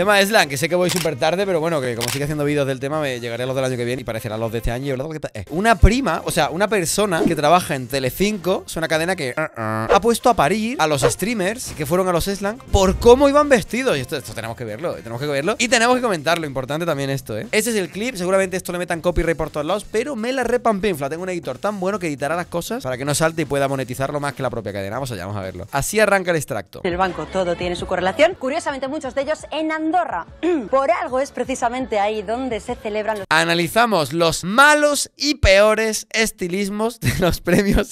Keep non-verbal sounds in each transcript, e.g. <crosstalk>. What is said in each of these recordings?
Tema de que sé que voy súper tarde, pero bueno, que como sigue haciendo vídeos del tema, me llegaré a los del año que viene y parecerán los de este año. Eh, una prima, o sea, una persona que trabaja en Telecinco, es una cadena que uh, uh, ha puesto a parir a los streamers que fueron a los Slam por cómo iban vestidos. Y esto, tenemos que verlo, tenemos que verlo. Y tenemos que comentarlo, importante también esto, ¿eh? Ese es el clip, seguramente esto le metan copyright por todos lados, pero me la repampinfla. Tengo un editor tan bueno que editará las cosas para que no salte y pueda monetizarlo más que la propia cadena. Vamos allá, vamos a verlo. Así arranca el extracto. El banco, todo tiene su correlación. Curiosamente, muchos de ellos en Andorra. <clears throat> Por algo es precisamente ahí donde se celebran los... Analizamos los malos y peores estilismos de los premios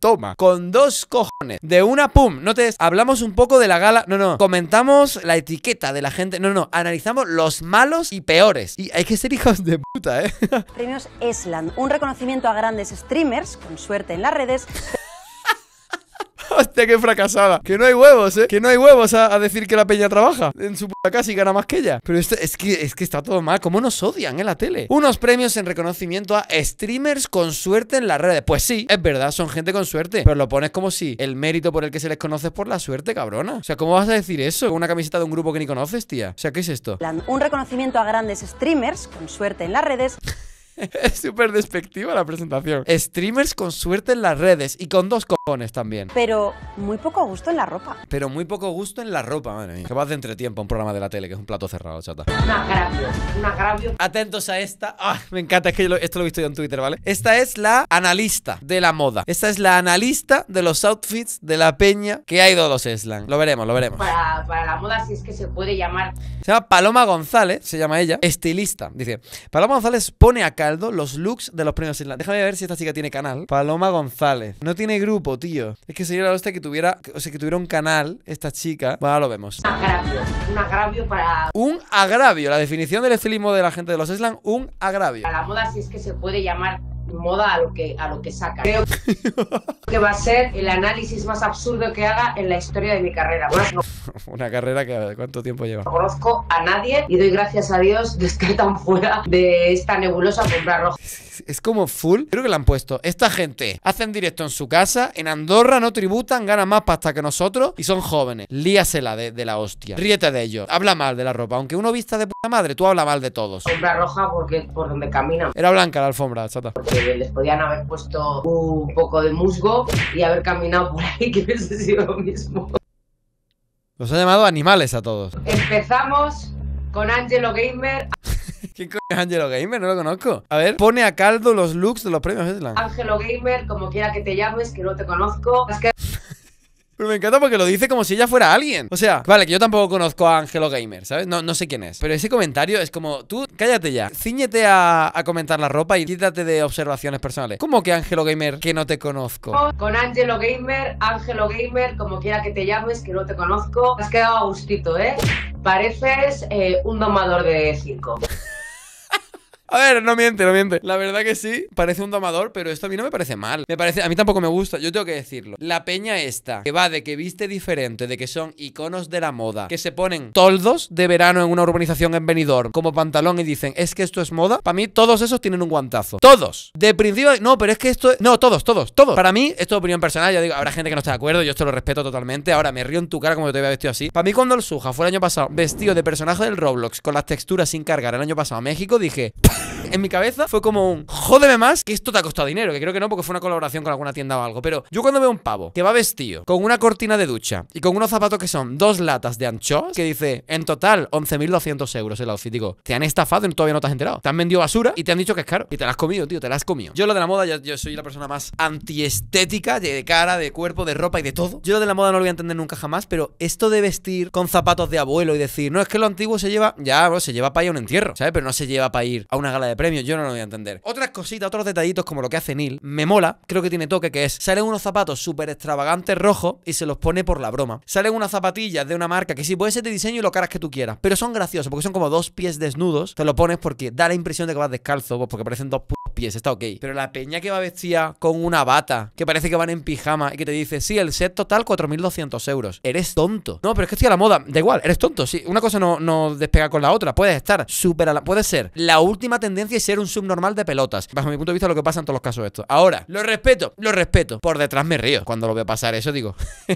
toma Con dos cojones. De una, pum. no Notes, hablamos un poco de la gala. No, no. Comentamos la etiqueta de la gente. No, no. Analizamos los malos y peores. Y hay que ser hijos de puta, ¿eh? <laughs> Premios Esland. Un reconocimiento a grandes streamers, con suerte en las redes. <laughs> Hostia, qué fracasada. Que no hay huevos, ¿eh? Que no hay huevos a, decir que la peña trabaja. En su puta casa y gana más que ella. Pero es, que, es que está todo mal. ¿Cómo nos odian en la tele? Unos premios en reconocimiento a streamers con suerte en las redes. Pues sí, es verdad, son gente con suerte. Pero lo pones como si el mérito por el que se les conoce es por la suerte, cabrona. O sea, ¿cómo vas a decir eso? Con una camiseta de un grupo que ni conoces, tía. O sea, ¿qué es esto? Un reconocimiento a grandes streamers con suerte en las redes. <laughs> es súper despectiva la presentación. Streamers con suerte en las redes y con dos cojones también. Pero muy poco gusto en la ropa. Pero muy poco gusto en la ropa, madre mía. vas de entretiempo un programa de la tele que es un plato cerrado, chata. Un agravio, un agravio. Atentos a esta. Ah, me encanta, es que esto lo he visto yo en Twitter, ¿vale? Esta es la analista de la moda. Esta es la analista de los outfits de la peña que ha ido a los Eslan. Lo veremos, lo veremos. Para, para la moda, si es que se puede llamar. Se llama Paloma González, se llama ella, estilista. Dice, Paloma González pone acá los looks de los premios Island Déjame ver si esta chica tiene canal. Paloma González. No tiene grupo, tío. Es que sería la hostia que tuviera, o sea, que tuviera un canal esta chica. Bueno, ahora lo vemos. Un agravio. Un agravio para... Un agravio. La definición del estilismo de la gente de los Island, un agravio. A la moda si es que se puede llamar moda a lo que, a lo que saca. Creo que va a ser el análisis más absurdo que haga en la historia de mi carrera. <laughs> Una carrera que ¿cuánto tiempo lleva? No conozco a nadie y doy gracias a Dios de estar tan fuera de esta nebulosa sombra roja. <laughs> es como full. Creo que la han puesto. Esta gente hacen directo en su casa, en Andorra no tributan, ganan más pasta que nosotros y son jóvenes. Líasela de, la hostia. Ríete de ellos. Habla mal de la ropa. Aunque uno vista de puta madre, tú habla mal de todos. Alfombra roja porque por donde caminan. Era blanca la alfombra, chata. Porque les podían haber puesto un poco de musgo y haber caminado por ahí, <laughs> que hubiese sido lo mismo. Los ha llamado animales a todos. Empezamos con Angelo Gamer ¿Quién coño es Angelo Gamer? No lo conozco. A ver, pone a caldo los looks de los premios ¿eh, Angelo Gamer, como quiera que te llames, que no te conozco. <laughs> Pero me encanta porque lo dice como si ella fuera alguien. O sea, vale, que yo tampoco conozco a Angelo Gamer, ¿sabes? No, sé quién es. Pero ese comentario es como, tú, cállate ya. Cíñete a, comentar la ropa y quítate de observaciones personales. ¿Cómo que Angelo Gamer, que no te conozco? Con Angelo Gamer, Angelo Gamer, como quiera que te llames, que no te conozco. Has quedado a gustito, ¿eh? Pareces eh, un domador de circo. A ver, no miente, no miente. La verdad que sí, parece un domador, pero esto a mí no me parece mal. Me parece, a mí tampoco me gusta, yo tengo que decirlo. La peña esta, que va de que viste diferente, de que son iconos de la moda, que se ponen toldos de verano en una urbanización en Benidorm como pantalón y dicen, "Es que esto es moda." Para mí todos esos tienen un guantazo. Todos. De principio, no, pero es que esto no, todos, todos, todos. Para mí esto es opinión personal, ya digo, habrá gente que no está de acuerdo, yo esto lo respeto totalmente. Ahora me río en tu cara como te había vestido así. Para mí cuando el Suja fue el año pasado vestido de personaje del Roblox con las texturas sin cargar el año pasado a México, dije, en mi cabeza fue como un jódeme más, que esto te ha costado dinero, que creo que no, porque fue una colaboración con alguna tienda o algo. Pero yo cuando veo un pavo que va vestido con una cortina de ducha y con unos zapatos que son dos latas de anchos, que dice en total 11.200 euros el outfit, digo, te han estafado y todavía no te has enterado. Te han vendido basura y te han dicho que es caro. Y te la has comido, tío, te la has comido. Yo lo de la moda, yo, soy la persona más antiestética de cara, de cuerpo, de ropa y de todo. Yo lo de la moda no lo voy a entender nunca jamás, pero esto de vestir con zapatos de abuelo y decir, no, es que lo antiguo se lleva, ya, bro, se lleva para ir a un entierro, ¿sabes? Pero no se lleva para ir a un una gala de premios, yo no lo voy a entender. Otras cositas, otros detallitos como lo que hace Neil, me mola, creo que tiene toque, que es, salen unos zapatos súper extravagantes rojos y se los pone por la broma. Salen unas zapatillas de una marca que si puede ser de diseño y lo caras que tú quieras, pero son graciosos porque son como dos pies desnudos, te lo pones porque da la impresión de que vas descalzo, pues, porque parecen dos está ok. Pero la peña que va vestida con una bata, que parece que van en pijama y que te dice, sí, el set total 4.200 euros. Eres tonto. No, pero es que estoy a la moda. Da igual, eres tonto. Sí, una cosa no, no despega con la otra. Puedes estar súper a la... Puedes ser la última tendencia y ser un subnormal de pelotas. Bajo mi punto de vista, lo que pasa en todos los casos esto. Ahora, lo respeto, lo respeto. Por detrás me río. Cuando lo veo pasar eso, digo, <laughs>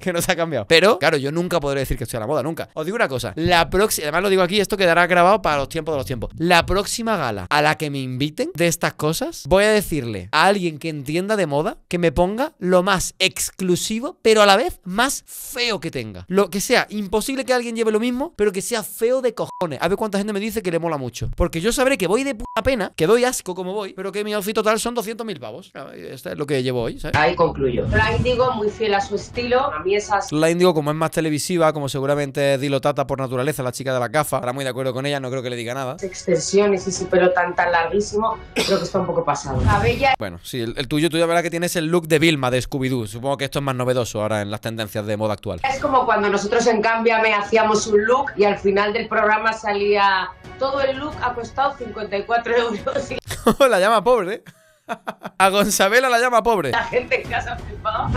que no se ha cambiado. Pero, claro, yo nunca podré decir que estoy a la moda, nunca. Os digo una cosa. La próxima, además lo digo aquí, esto quedará grabado para los tiempos de los tiempos. La próxima gala a la que me inviten, de estas cosas, voy a decirle a alguien que entienda de moda que me ponga lo más exclusivo, pero a la vez más feo que tenga. Lo que sea imposible que alguien lleve lo mismo, pero que sea feo de cojones. A ver cuánta gente me dice que le mola mucho. Porque yo sabré que voy de pena, que doy asco como voy, pero que mi outfit total son 200.000 pavos. Ah, este es lo que llevo hoy, Ahí concluyo. La Indigo, muy fiel a su estilo, a mí esas... La Indigo, como es más televisiva, como seguramente es dilotata por naturaleza, la chica de la gafa, Ahora muy de acuerdo con ella, no creo que le diga nada. Extensiones y sí pelo tan tan larguísimo, creo que está un poco pasado. Bueno, sí, el, tuyo, tuyo, tú ya que tienes el look de Vilma, de Scooby-Doo. Supongo que esto es más novedoso ahora en las tendencias de moda actual. Es como cuando nosotros en me hacíamos un look y al final del programa salía todo el look ha costado 54 <laughs> la llama pobre, ¿eh? A Gonzabela la llama pobre. La gente en casa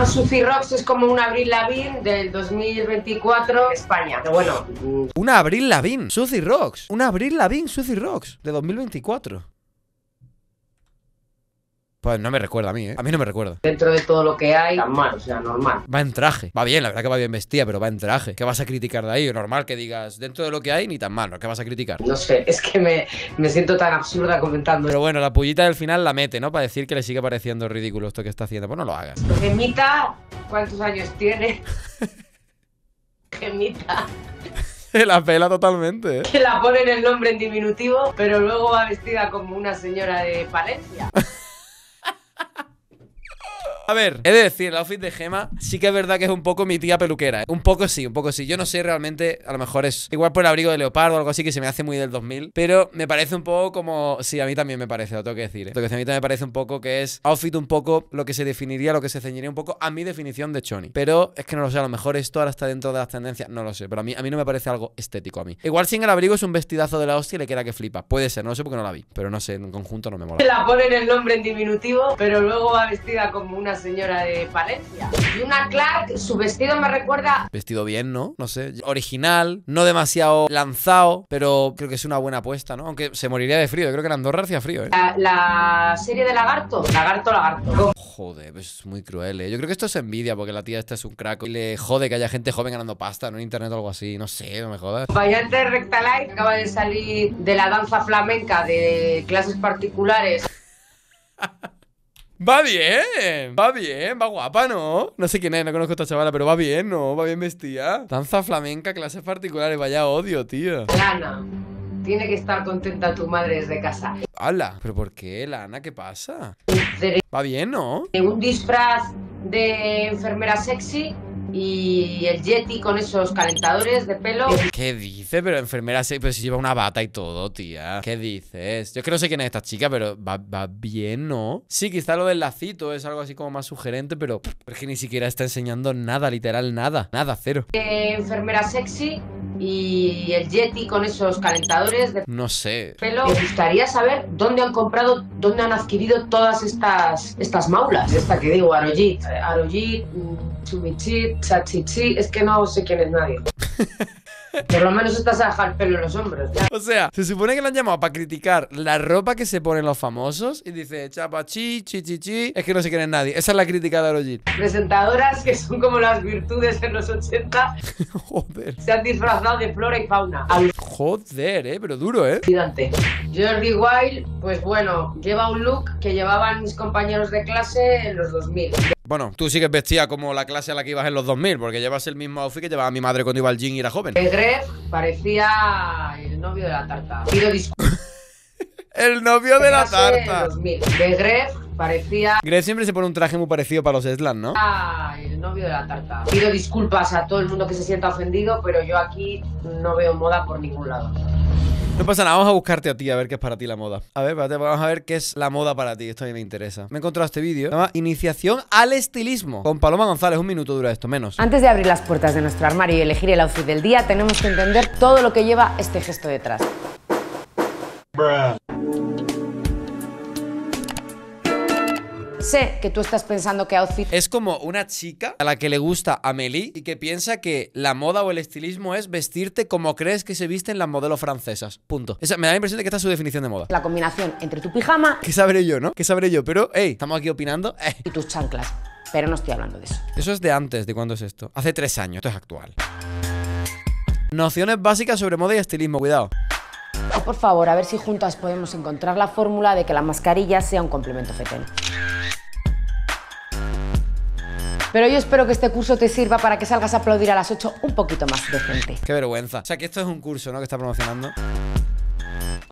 Suzy Rocks es como un Abril Lavín del 2024 España. Pero bueno. Una Abril Lavín, Suzy Rocks. Una Abril Lavín, Suzy Rocks de 2024. Pues no me recuerda a mí, ¿eh? A mí no me recuerda. Dentro de todo lo que hay, mal, o sea, normal. Va en traje. Va bien, la verdad que va bien vestida, pero va en traje. ¿Qué vas a criticar de ahí? Normal que digas, dentro de lo que hay, ni tan malo. ¿Qué vas a criticar? No sé, es que me, siento tan absurda comentando. Pero bueno, la pullita del final la mete, ¿no? Para decir que le sigue pareciendo ridículo esto que está haciendo. Pues no lo hagas. Pues Gemita, ¿cuántos años tiene? <laughs> Gemita. la pela totalmente, Que ¿eh? la ponen el nombre en diminutivo, pero luego va vestida como una señora de Palencia. <laughs> A ver, he de decir, el outfit de Gema sí que es verdad que es un poco mi tía peluquera. ¿eh? Un poco sí, un poco sí. Yo no sé realmente, a lo mejor es igual por el abrigo de leopardo o algo así que se me hace muy del 2000. Pero me parece un poco como. Sí, a mí también me parece, lo tengo que decir. ¿eh? Lo que a mí también me parece un poco que es outfit un poco lo que se definiría, lo que se ceñiría un poco a mi definición de Choni. Pero es que no lo sé, a lo mejor esto ahora está dentro de las tendencias, no lo sé. Pero a mí, a mí no me parece algo estético a mí. Igual sin el abrigo es un vestidazo de la hostia y le queda que flipa. Puede ser, no lo sé porque no la vi. Pero no sé, en conjunto no me mola. La ponen el nombre en diminutivo, pero luego va vestida como una señora de Valencia. Y una Clark, su vestido me recuerda... Vestido bien, ¿no? No sé. Original, no demasiado lanzado, pero creo que es una buena apuesta, ¿no? Aunque se moriría de frío. Creo que en Andorra hacía frío, ¿eh? La, serie de Lagarto. Lagarto, Lagarto. Joder, pues es muy cruel, ¿eh? Yo creo que esto es envidia porque la tía esta es un crack y le jode que haya gente joven ganando pasta, En internet o algo así. No sé, no me jodas. de Rectalife acaba de salir de la danza flamenca de clases particulares. <laughs> Va bien, va bien, va guapa, ¿no? No sé quién es, no conozco a esta chavala, pero va bien, ¿no? Va bien vestida. Danza flamenca, clases particulares, vaya odio, tío. Lana, tiene que estar contenta tu madre desde casa. ¡Hala! ¿Pero por qué, Lana? ¿Qué pasa? Va bien, ¿no? Un disfraz de enfermera sexy y el Yeti con esos calentadores de pelo. ¿Qué dice? Pero enfermera sexy pues si lleva una bata y todo, tía. ¿Qué dices? Yo es que no sé quién es esta chica, pero va, bien, ¿no? Sí, quizá lo del lacito es algo así como más sugerente, pero es que ni siquiera está enseñando nada, literal, nada. Nada, cero. Eh, enfermera sexy y el Yeti con esos calentadores de no sé pelo. Me gustaría saber dónde han comprado, dónde han adquirido todas estas estas maulas. Esta que digo, Arojit, eh, Arojit, Chumichit, mm, Chachichi, es que no sé quién es nadie. <laughs> Por lo menos estás a dejar pelo en los hombros. Ya. O sea, se supone que la han llamado para criticar la ropa que se ponen los famosos y dice chapa chi, chi, chi, Es que no se quiere nadie. Esa es la crítica de Arojit. Presentadoras que son como las virtudes en los 80. <laughs> Joder. Se han disfrazado de flora y fauna. Joder, eh, pero duro, eh. Gigante. Jordi Wild, pues bueno, lleva un look que llevaban mis compañeros de clase en los 2000. Bueno, tú sigues vestida como la clase a la que ibas en los 2000, porque llevas el mismo outfit que llevaba mi madre cuando iba al gym y era joven. El parecía el novio de la tarta. <laughs> el novio de la tarta. El parecía... Greg siempre se pone un traje muy parecido para los slams, ¿no? Ay novio de la tarta. Pido disculpas a todo el mundo que se sienta ofendido, pero yo aquí no veo moda por ningún lado. No pasa nada, vamos a buscarte a ti a ver qué es para ti la moda. A ver, vamos a ver qué es la moda para ti. Esto a mí me interesa. Me he encontrado este vídeo. Iniciación al estilismo. Con Paloma González, un minuto dura esto, menos. Antes de abrir las puertas de nuestro armario y elegir el outfit del día, tenemos que entender todo lo que lleva este gesto detrás. Bruh. Sé que tú estás pensando que outfit... Es como una chica a la que le gusta Amélie y que piensa que la moda o el estilismo es vestirte como crees que se visten las modelos francesas. Punto. me da la impresión de que esta es su definición de moda. La combinación entre tu pijama... ¿Qué sabré yo, no? ¿Qué sabré yo? Pero, hey, estamos aquí opinando. Eh. Y tus chanclas. Pero no estoy hablando de eso. Eso es de antes. ¿De cuándo es esto? Hace tres años. Esto es actual. Nociones básicas sobre moda y estilismo. Cuidado. Por favor, a ver si juntas podemos encontrar la fórmula de que la mascarilla sea un complemento fetén. Pero yo espero que este curso te sirva para que salgas a aplaudir a las 8 un poquito más decente. Qué vergüenza. O sea, que esto es un curso, ¿no? Que está promocionando.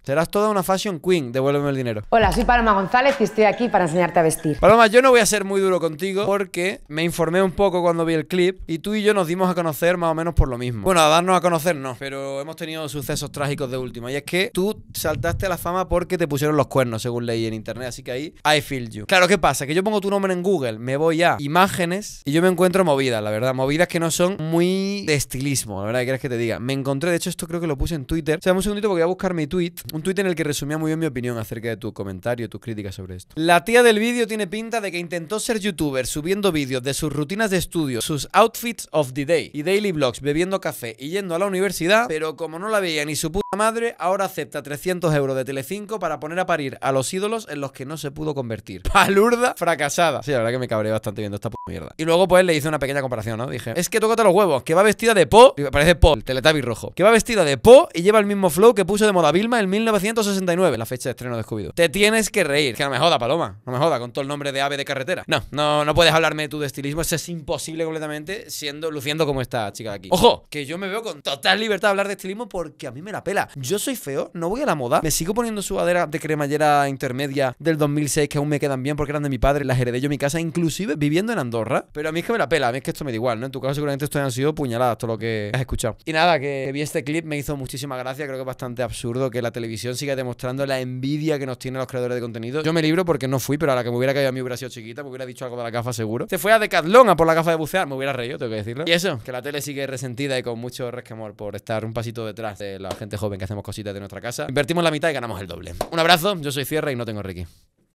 Serás toda una fashion queen, devuélveme el dinero. Hola, soy Paloma González y estoy aquí para enseñarte a vestir. Paloma, yo no voy a ser muy duro contigo porque me informé un poco cuando vi el clip y tú y yo nos dimos a conocer más o menos por lo mismo. Bueno, a darnos a conocer no, pero hemos tenido sucesos trágicos de última y es que tú saltaste a la fama porque te pusieron los cuernos, según leí en internet, así que ahí I feel you. Claro, ¿qué pasa? Que yo pongo tu nombre en Google, me voy a imágenes y yo me encuentro movidas, la verdad, movidas que no son muy de estilismo, la verdad, ¿qué quieres que te diga. Me encontré, de hecho esto creo que lo puse en Twitter. O sea, un segundito porque voy a buscar mi tweet un tuit en el que resumía muy bien mi opinión acerca de tu comentario, tus críticas sobre esto. La tía del vídeo tiene pinta de que intentó ser youtuber subiendo vídeos de sus rutinas de estudio, sus outfits of the day y daily vlogs, bebiendo café y yendo a la universidad, pero como no la veía ni su puta madre, ahora acepta 300 euros de Telecinco para poner a parir a los ídolos en los que no se pudo convertir. <laughs> Palurda fracasada. Sí, la verdad que me cabré bastante viendo esta puta. Y luego, pues, le hice una pequeña comparación, ¿no? Dije, es que toca todos los huevos, que va vestida de Po, y parece Po, el teletabi rojo, que va vestida de Po y lleva el mismo flow que puso de moda Vilma en 1969, la fecha de estreno de Scooby-Doo. Te tienes que reír, que no me joda, Paloma, no me joda, con todo el nombre de ave de carretera. No, no, no puedes hablarme de tu de estilismo, eso es imposible completamente, siendo, luciendo como esta chica de aquí. Ojo, que yo me veo con total libertad de hablar de estilismo porque a mí me la pela. Yo soy feo, no voy a la moda, me sigo poniendo sudadera de cremallera intermedia del 2006 que aún me quedan bien porque eran de mi padre, las heredé yo en mi casa, inclusive viviendo en Andorra. Pero a mí es que me la pela, a mí es que esto me da igual, ¿no? En tu caso seguramente esto han sido puñaladas, todo lo que has escuchado. Y nada, que vi este clip, me hizo muchísima gracia, creo que es bastante absurdo que la televisión siga demostrando la envidia que nos tienen los creadores de contenido. Yo me libro porque no fui, pero a la que me hubiera caído a mí hubiera sido chiquita, me hubiera dicho algo de la gafa seguro. Se fue a Decathlon a por la gafa de bucear, me hubiera reído, tengo que decirlo. Y eso, que la tele sigue resentida y con mucho resquemor por estar un pasito detrás de la gente joven que hacemos cositas de nuestra casa. Invertimos la mitad y ganamos el doble. Un abrazo, yo soy Cierra y no tengo Ricky.